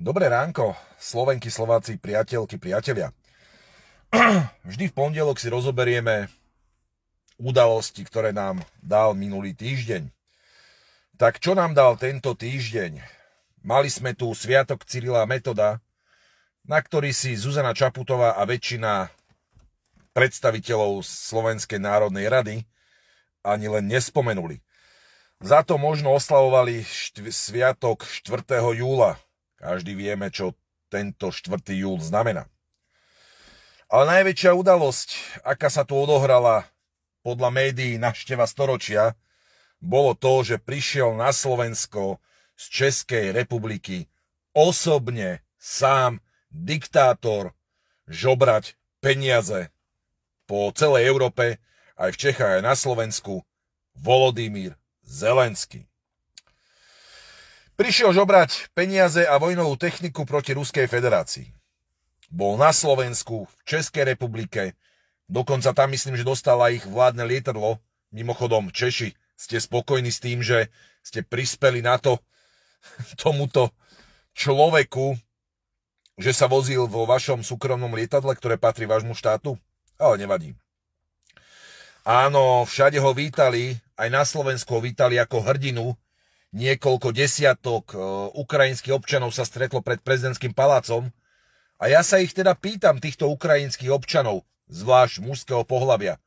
Dobré ránko, Slovenky, Slováci, priateľky, priatelia. Vždy v pondelok si rozoberieme udalosti, ktoré nám dal minulý týždeň. Tak čo nám dal tento týždeň? Mali sme tu Sviatok Cyrila Metoda, na ktorý si Zuzana Čaputová a väčšina predstaviteľov Slovenskej národnej rady ani len nespomenuli. Za to možno oslavovali štv- sviatok 4. júla, každý vieme, čo tento 4. júl znamená. Ale najväčšia udalosť, aká sa tu odohrala podľa médií našteva storočia, bolo to, že prišiel na Slovensko z Českej republiky osobne sám diktátor žobrať peniaze po celej Európe, aj v Čechách, aj na Slovensku, Volodymyr Zelenský. Prišiel žobrať peniaze a vojnovú techniku proti Ruskej federácii. Bol na Slovensku, v Českej republike, dokonca tam myslím, že dostala ich vládne lietadlo. Mimochodom, Češi, ste spokojní s tým, že ste prispeli na to tomuto človeku, že sa vozil vo vašom súkromnom lietadle, ktoré patrí vášmu štátu? Ale nevadí. Áno, všade ho vítali, aj na Slovensku ho vítali ako hrdinu, niekoľko desiatok e, ukrajinských občanov sa stretlo pred prezidentským palácom a ja sa ich teda pýtam, týchto ukrajinských občanov, zvlášť mužského pohľavia,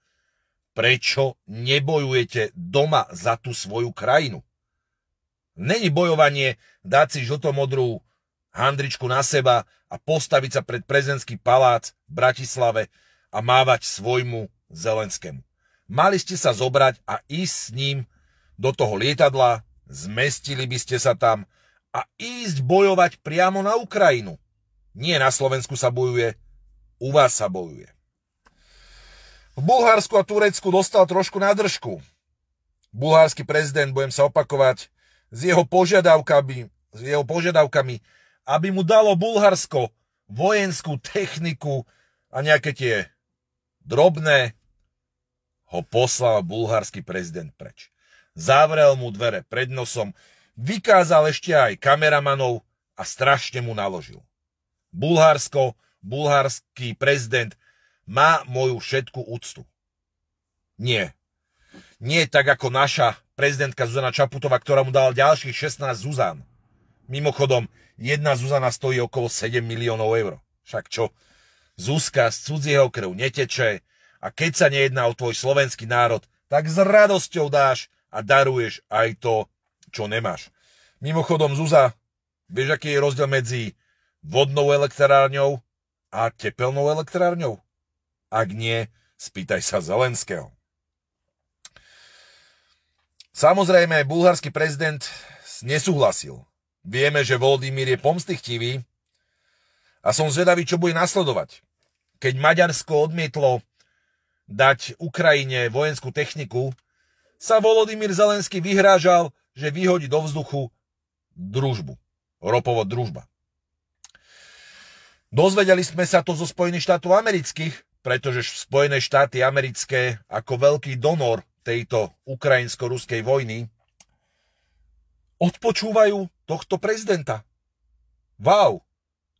prečo nebojujete doma za tú svoju krajinu? Není bojovanie dať si žltomodrú handričku na seba a postaviť sa pred prezidentský palác v Bratislave a mávať svojmu Zelenskému. Mali ste sa zobrať a ísť s ním do toho lietadla, Zmestili by ste sa tam a ísť bojovať priamo na Ukrajinu. Nie na Slovensku sa bojuje, u vás sa bojuje. V Bulharsku a Turecku dostal trošku nádržku. Bulhársky prezident, budem sa opakovať, s jeho požiadavkami, s jeho požiadavkami aby mu dalo Bulharsko vojenskú techniku a nejaké tie drobné, ho poslal bulharský prezident preč zavrel mu dvere pred nosom, vykázal ešte aj kameramanov a strašne mu naložil. Bulharsko, bulharský prezident má moju všetku úctu. Nie. Nie tak ako naša prezidentka Zuzana Čaputová, ktorá mu dala ďalších 16 Zuzan. Mimochodom, jedna Zuzana stojí okolo 7 miliónov eur. Však čo? Zuzka z cudzieho krv neteče a keď sa nejedná o tvoj slovenský národ, tak s radosťou dáš a daruješ aj to, čo nemáš. Mimochodom, Zuza, vieš, aký je rozdiel medzi vodnou elektrárňou a tepelnou elektrárňou? Ak nie, spýtaj sa Zelenského. Samozrejme, bulharský prezident nesúhlasil. Vieme, že Volodymyr je pomstichtivý a som zvedavý, čo bude nasledovať. Keď Maďarsko odmietlo dať Ukrajine vojenskú techniku, sa Volodymyr Zelensky vyhrážal, že vyhodí do vzduchu družbu. Ropovo družba. Dozvedeli sme sa to zo Spojených štátov amerických, pretože Spojené štáty americké ako veľký donor tejto ukrajinsko-ruskej vojny odpočúvajú tohto prezidenta. Wow!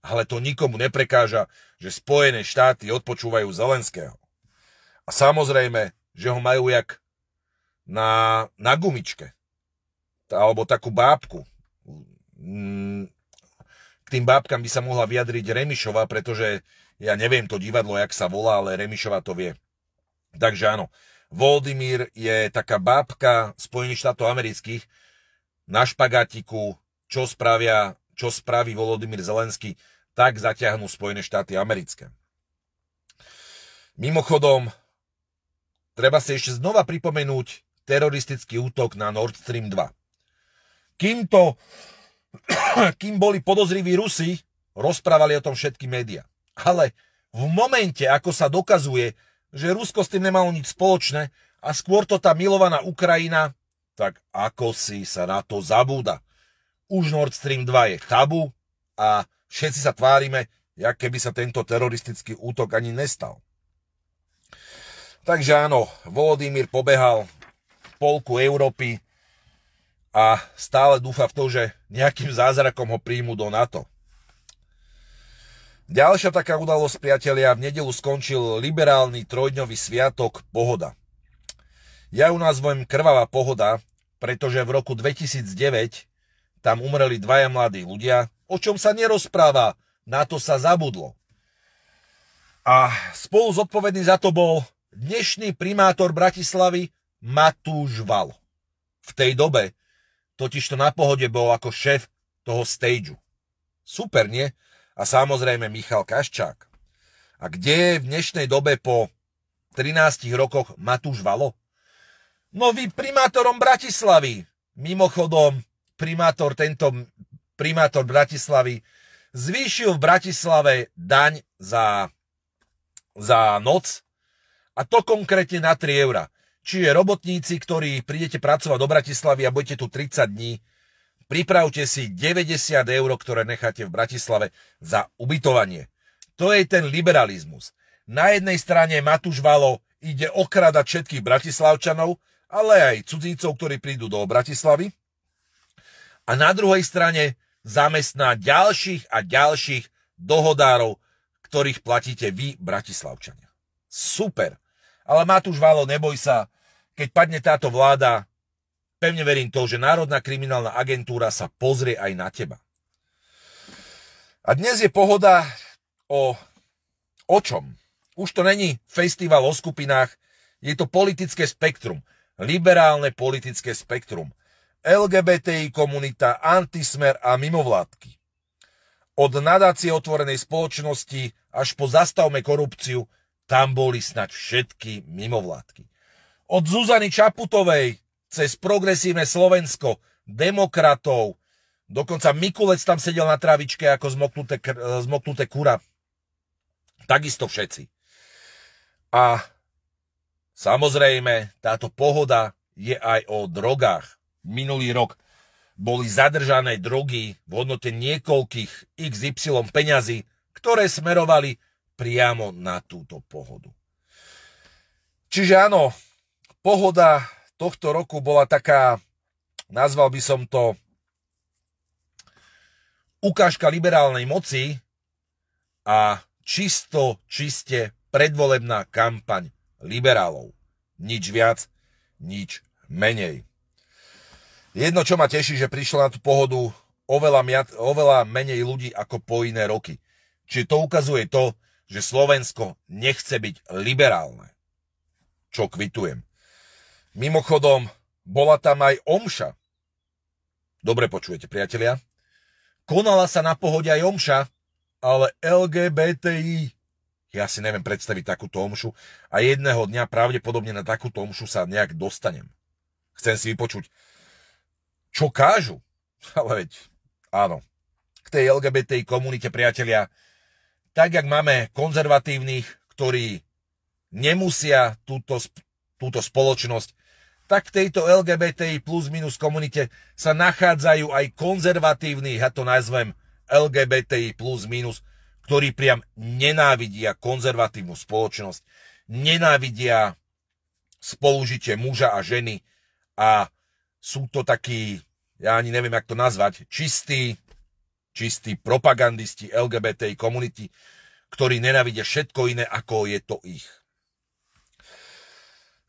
Ale to nikomu neprekáža, že Spojené štáty odpočúvajú Zelenského. A samozrejme, že ho majú jak na, na gumičke. Alebo takú bábku. Mm, k tým bábkam by sa mohla vyjadriť Remišova, pretože ja neviem to divadlo, jak sa volá, ale Remišova to vie. Takže áno, Voldimír je taká bábka Spojených štátov amerických na špagatiku, čo, spravia, čo spraví Volodymyr Zelenský, tak zaťahnú Spojené štáty americké. Mimochodom, treba si ešte znova pripomenúť teroristický útok na Nord Stream 2. Kým, to, kým boli podozriví Rusi, rozprávali o tom všetky médiá. Ale v momente, ako sa dokazuje, že Rusko s tým nemalo nič spoločné a skôr to tá milovaná Ukrajina, tak ako si sa na to zabúda. Už Nord Stream 2 je tabu a všetci sa tvárime, jak keby sa tento teroristický útok ani nestal. Takže áno, Volodymyr pobehal spolku Európy a stále dúfa v to, že nejakým zázrakom ho príjmu do NATO. Ďalšia taká udalosť, priatelia, v nedelu skončil liberálny trojdňový sviatok Pohoda. Ja ju nazvem Krvavá pohoda, pretože v roku 2009 tam umreli dvaja mladí ľudia, o čom sa nerozpráva, na to sa zabudlo. A spolu zodpovedný za to bol dnešný primátor Bratislavy Matúš Val. V tej dobe totiž to na pohode bol ako šéf toho stageu. Super, nie? A samozrejme Michal Kaščák. A kde je v dnešnej dobe po 13 rokoch Matúš Valo? No vy primátorom Bratislavy. Mimochodom, primátor tento primátor Bratislavy zvýšil v Bratislave daň za, za noc a to konkrétne na 3 eurá. Čiže robotníci, ktorí prídete pracovať do Bratislavy a budete tu 30 dní, pripravte si 90 eur, ktoré necháte v Bratislave za ubytovanie. To je ten liberalizmus. Na jednej strane Matúš Valo ide okradať všetkých bratislavčanov, ale aj cudzícov, ktorí prídu do Bratislavy. A na druhej strane zamestná ďalších a ďalších dohodárov, ktorých platíte vy, bratislavčania. Super. Ale Matúš Valo, neboj sa, keď padne táto vláda, pevne verím to, že Národná kriminálna agentúra sa pozrie aj na teba. A dnes je pohoda o, o čom? Už to není festival o skupinách, je to politické spektrum, liberálne politické spektrum, LGBTI komunita, antismer a mimovládky. Od nadácie otvorenej spoločnosti až po zastavme korupciu tam boli snať všetky mimovládky. Od Zuzany Čaputovej cez progresívne Slovensko, demokratov, dokonca Mikulec tam sedel na travičke ako zmoknuté, e, zmoknuté kura. Takisto všetci. A samozrejme, táto pohoda je aj o drogách. Minulý rok boli zadržané drogy v hodnote niekoľkých XY peňazí, ktoré smerovali priamo na túto pohodu. Čiže áno, pohoda tohto roku bola taká, nazval by som to, ukážka liberálnej moci a čisto, čiste predvolebná kampaň liberálov. Nič viac, nič menej. Jedno, čo ma teší, že prišlo na tú pohodu oveľa, oveľa menej ľudí ako po iné roky. Čiže to ukazuje to, že Slovensko nechce byť liberálne. Čo kvitujem. Mimochodom, bola tam aj omša. Dobre počujete, priatelia. Konala sa na pohode aj omša, ale LGBTI. Ja si neviem predstaviť takúto omšu a jedného dňa pravdepodobne na takúto omšu sa nejak dostanem. Chcem si vypočuť, čo kážu. Ale veď, áno. K tej LGBTI komunite, priatelia, tak jak máme konzervatívnych, ktorí nemusia túto, túto spoločnosť, tak v tejto LGBTI plus minus komunite sa nachádzajú aj konzervatívni, ja to nazvem LGBTI plus minus, ktorí priam nenávidia konzervatívnu spoločnosť, nenávidia spolužitie muža a ženy a sú to takí, ja ani neviem, jak to nazvať, čistí, čistí propagandisti LGBT komunity, ktorí nenávidia všetko iné, ako je to ich.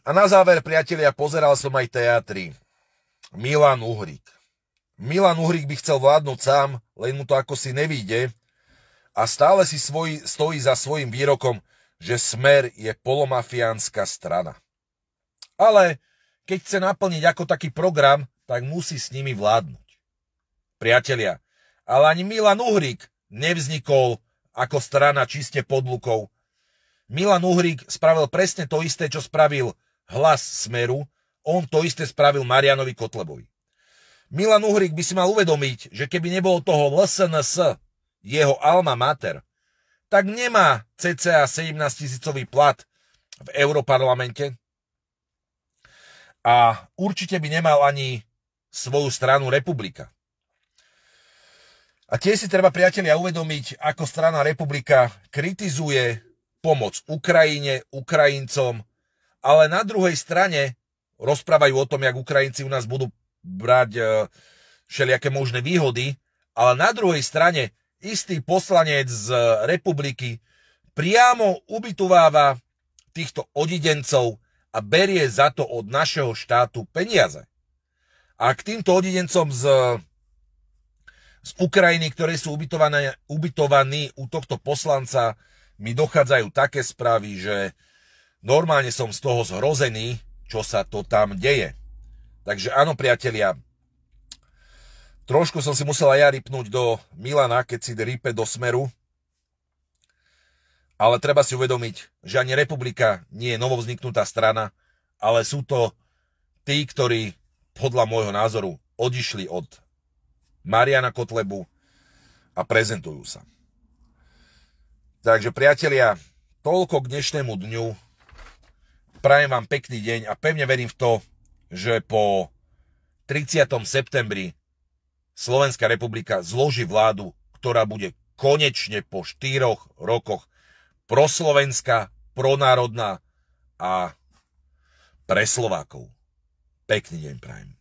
A na záver, priatelia, pozeral som aj teatry. Milan Uhrik. Milan Uhrik by chcel vládnuť sám, len mu to ako si nevíde a stále si svoj, stojí za svojim výrokom, že Smer je polomafiánska strana. Ale keď chce naplniť ako taký program, tak musí s nimi vládnuť. Priatelia, ale ani Milan Uhrik nevznikol ako strana čiste pod lukou. Milan Uhrik spravil presne to isté, čo spravil hlas Smeru, on to isté spravil Marianovi Kotlebovi. Milan Uhrik by si mal uvedomiť, že keby nebolo toho LSNS, jeho alma mater, tak nemá cca 17 tisícový plat v Europarlamente a určite by nemal ani svoju stranu republika. A tie si treba, priatelia, uvedomiť, ako strana republika kritizuje pomoc Ukrajine, Ukrajincom, ale na druhej strane rozprávajú o tom, jak Ukrajinci u nás budú brať e, všelijaké možné výhody, ale na druhej strane istý poslanec z republiky priamo ubytováva týchto odidencov a berie za to od našeho štátu peniaze. A k týmto odidencom z z Ukrajiny, ktoré sú ubytované, ubytovaní u tohto poslanca, mi dochádzajú také správy, že normálne som z toho zhrozený, čo sa to tam deje. Takže áno, priatelia, trošku som si musel aj ja rypnúť do Milana, keď si rype do smeru, ale treba si uvedomiť, že ani republika nie je novovzniknutá strana, ale sú to tí, ktorí podľa môjho názoru odišli od Mariana Kotlebu a prezentujú sa. Takže priatelia, toľko k dnešnému dňu. Prajem vám pekný deň a pevne verím v to, že po 30. septembri Slovenská republika zloží vládu, ktorá bude konečne po 4 rokoch proslovenská, pronárodná a pre Slovákov. Pekný deň prajem.